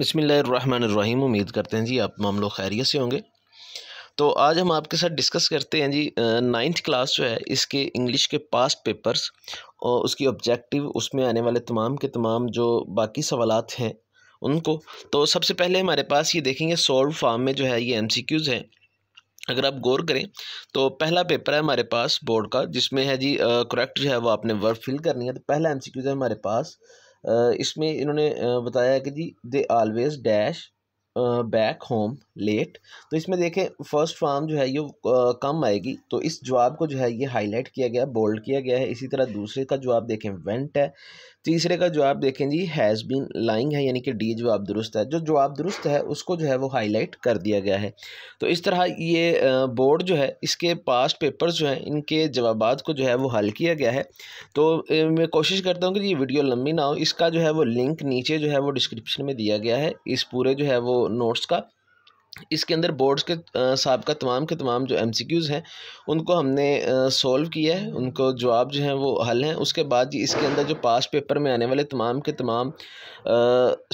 बसमीम उम्मीद करते हैं जी आप मामलों खैरियत से होंगे तो आज हम आपके साथ डिस्कस करते हैं जी नाइन्थ क्लास जो है इसके इंग्लिश के पास्ट पेपर्स और उसकी ऑब्जेक्टिव उसमें आने वाले तमाम के तमाम जो बाकी सवालत हैं उनको तो सबसे पहले हमारे पास ये देखेंगे सॉल्व फार्म में जो है ये एम हैं अगर आप गौर करें तो पहला पेपर है हमारे पास बोर्ड का जिसमें है जी करेक्ट जो है वो आपने वर्ड फिल करनी है तो पहला एम है हमारे पास इसमें इन्होंने बताया कि जी they always dash back home late तो इसमें देखें फर्स्ट फॉर्म जो है ये कम आएगी तो इस जवाब को जो है ये हाईलाइट किया गया बोल्ड किया गया है इसी तरह दूसरे का जवाब देखें वेंट है तीसरे का जवाब देखें जी हैज़ बीन लाइंग है यानी कि डी जवाब दुरुस्त है जो जवाब दुरुस्त है उसको जो है वो हाईलाइट कर दिया गया है तो इस तरह ये बोर्ड जो है इसके पास्ट पेपर्स जो हैं इनके जवाब को जो है वो हल किया गया है तो मैं कोशिश करता हूँ कि ये वीडियो लंबी ना हो इसका जो है वो लिंक नीचे जो है वो डिस्क्रिप्शन में दिया गया है इस पूरे जो है वो नोट्स का इसके अंदर बोर्ड्स के सबका तमाम के तमाम जो एम सी क्यूज़ हैं उनको हमने सोल्व किया है उनको जवाब जो हैं वो हल हैं उसके बाद जी इसके अंदर जो पास पेपर में आने वाले तमाम के तमाम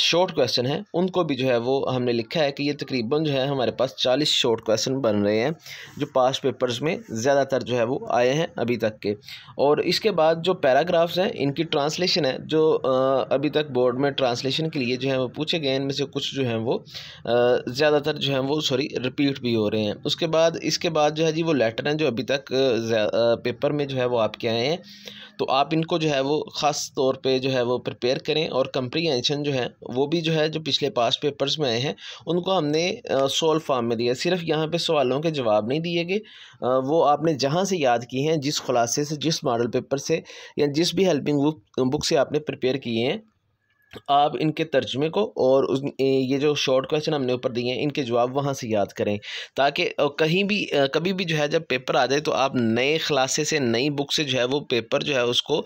शॉर्ट क्वेश्चन हैं उनको भी जो है वो हमने लिखा है कि ये तकरीबन जो है हमारे पास चालीस शॉर्ट क्वेश्चन बन रहे हैं जो पास पेपर्स में ज़्यादातर जो है वो आए हैं अभी तक के और इसके बाद जो पैराग्राफ्स हैं इनकी ट्रांसलेशन है जो अभी तक बोर्ड में ट्रांसलेशन के लिए जो है वो पूछे गए इनमें से कुछ जो हैं वो ज़्यादातर जो हैं वो सॉरी रिपीट भी हो रहे हैं उसके बाद इसके बाद जो है जी वो लेटर हैं जो अभी तक पेपर में जो है वो आपके आए हैं तो आप इनको जो है वो ख़ास तौर पे जो है वो प्रिपेयर करें और कंप्रीशन जो है वो भी जो है जो पिछले पास पेपर्स में आए हैं उनको हमने सोल्व फॉर्म में दिया सिर्फ यहाँ पे सवालों के जवाब नहीं दिए गए वो आपने जहाँ से याद किए हैं जिस खुलासे से जिस मॉडल पेपर से या जिस भी हेल्पिंग बुक से आपने प्रिपेयर किए हैं आप इनके तर्जमे को और उस ये जो शॉर्ट क्वेश्चन हमने ऊपर दिए हैं इनके जवाब वहाँ से याद करें ताकि कहीं भी कभी भी जो है जब पेपर आ जाए तो आप नए खलासे से नई बुक से जो है वो पेपर जो है उसको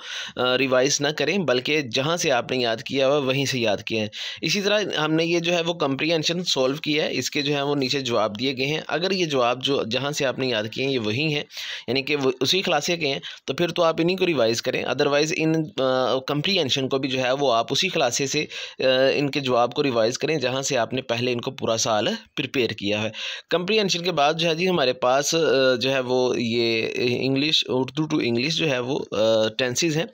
रिवाइज ना करें बल्कि जहाँ से आपने याद किया हुआ वहीं से याद किए हैं इसी तरह हमने ये जो है वो कंप्रीहेंशन सोल्व किया है इसके जो है वो नीचे जवाब दिए गए हैं अगर ये जवाब जो जहाँ से आपने याद किए हैं ये वही हैं यानी कि उसी खलासे के हैं तो फिर तो आप इन्हीं को रिवाइज़ करें अदरवाइज़ इन कंप्रीहेंशन को भी जो है वो आप उसी खलासे पासे से इनके जवाब को रिवाइज़ करें जहाँ से आपने पहले इनको पूरा साल प्रिपेयर किया है कंप्रीहेंशन के बाद जो है जी हमारे पास जो है वो ये इंग्लिश उर्दू टू इंग्लिश जो है वो टेंसेज हैं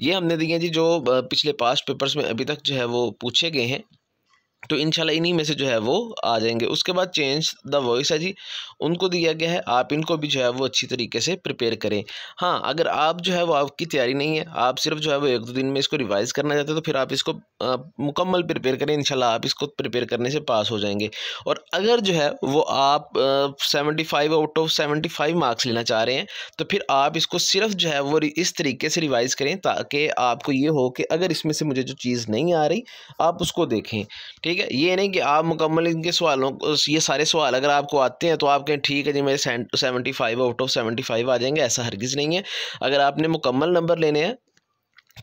ये हमने दिए हैं जी जो पिछले पास्ट पेपर्स में अभी तक जो है वो पूछे गए हैं तो इनशाला इन्हीं में से जो है वो आ जाएंगे उसके बाद चेंज द वॉइस है जी उनको दिया गया है आप इनको भी जो है वो अच्छी तरीके से प्रिपेयर करें हाँ अगर आप जो है वो आपकी तैयारी नहीं है आप सिर्फ जो है वो एक दो दिन में इसको रिवाइज़ करना चाहते हैं तो फिर आप इसको मुकम्मल प्रिपेयर करें इनशाला आप इसको प्रिपेयर करने से पास हो जाएंगे और अगर जो है वो आप seventy five out of seventy five marks लेना चाह रहे हैं तो फिर आप इसको सिर्फ जो है वो इस तरीके से रिवाइज़ करें ताकि आपको ये हो कि अगर इसमें से मुझे जो चीज़ नहीं आ रही आप उसको देखें ठीक ठीक है ये नहीं कि आप मुकम्मल इनके सवालों को ये सारे सवाल अगर आपको आते हैं तो आप कहें ठीक है जी मेरे seventy five out of seventy five आ जाएंगे ऐसा हरगिज़ नहीं है अगर आपने मुकम्मल नंबर लेने हैं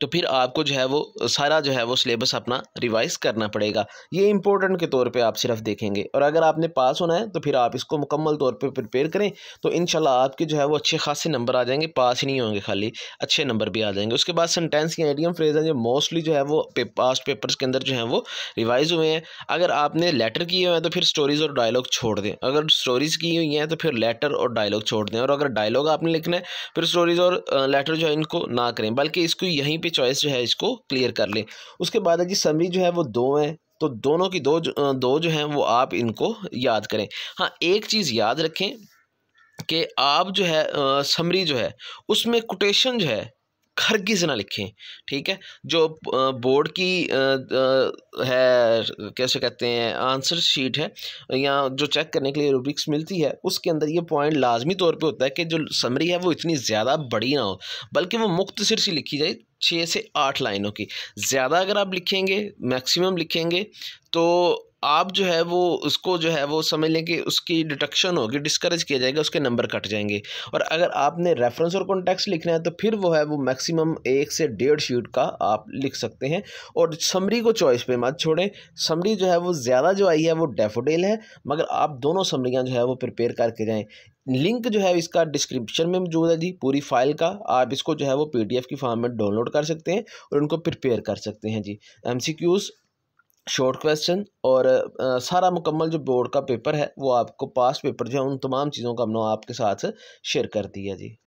तो फिर आपको जो है वो सारा जो है वो सिलेबस अपना रिवाइज करना पड़ेगा ये इंपॉर्टेंट के तौर पे आप सिर्फ देखेंगे और अगर आपने पास होना है तो फिर आप इसको मुकम्मल तौर पे प्रिपेयर करें तो इन आपके जो है वो अच्छे खासे नंबर आ जाएंगे पास ही नहीं होंगे खाली अच्छे नंबर भी आ जाएंगे उसके बाद सेंटेंस या एडियम फ्रेज हैं जो मोस्टली जो है वो पे, पास्ट पेपर्स के अंदर जो है वो रिवाइज हुए हैं अगर आपने लेटर किए हुए हैं तो फिर स्टोरीज़ और डायलॉग छोड़ दें अगर स्टोरीज़ की हुई हैं तो फिर लेटर और डायलॉग छोड़ दें और अगर डायलॉग आपने लिखना है फिर स्टोरीज़ और लेटर जो है इनको ना करें बल्कि इसको यहीं यहीं पे चॉइस जो है इसको क्लियर कर लें उसके बाद है जी समरी जो है वो दो हैं तो दोनों की दो जो दो जो हैं वो आप इनको याद करें हाँ एक चीज़ याद रखें कि आप जो है समरी जो है उसमें कोटेशन जो है खरगिज ना लिखें ठीक है जो बोर्ड की है कैसे कहते हैं आंसर शीट है या जो चेक करने के लिए रूब्रिक्स मिलती है उसके अंदर ये पॉइंट लाजमी तौर पे होता है कि जो समरी है वो इतनी ज़्यादा बड़ी ना हो बल्कि वो सिर सी लिखी जाए छः से आठ लाइनों की ज़्यादा अगर आप लिखेंगे मैक्सिमम लिखेंगे तो आप जो है वो उसको जो है वो समझ लें कि उसकी डिटक्शन होगी डिस्करेज किया जाएगा उसके नंबर कट जाएंगे और अगर आपने रेफरेंस और कॉन्टेक्ट लिखना है तो फिर वो है वो मैक्सिमम एक से डेढ़ शीट का आप लिख सकते हैं और समरी को चॉइस पे मत छोड़ें समरी जो है वो ज़्यादा जो आई है वो डेफोडेल है मगर आप दोनों समरियाँ जो है वो प्रिपेयर करके जाएँ लिंक जो है इसका डिस्क्रिप्शन में मौजूद है जी पूरी फाइल का आप इसको जो है वो पीडीएफ की फॉर्म में डाउनलोड कर सकते हैं और उनको प्रिपेयर कर सकते हैं जी एमसीक्यूज़ शॉर्ट क्वेश्चन और आ, सारा मुकम्मल जो बोर्ड का पेपर है वो आपको पास पेपर जो है उन तमाम चीज़ों का हमने आपके साथ शेयर कर दिया जी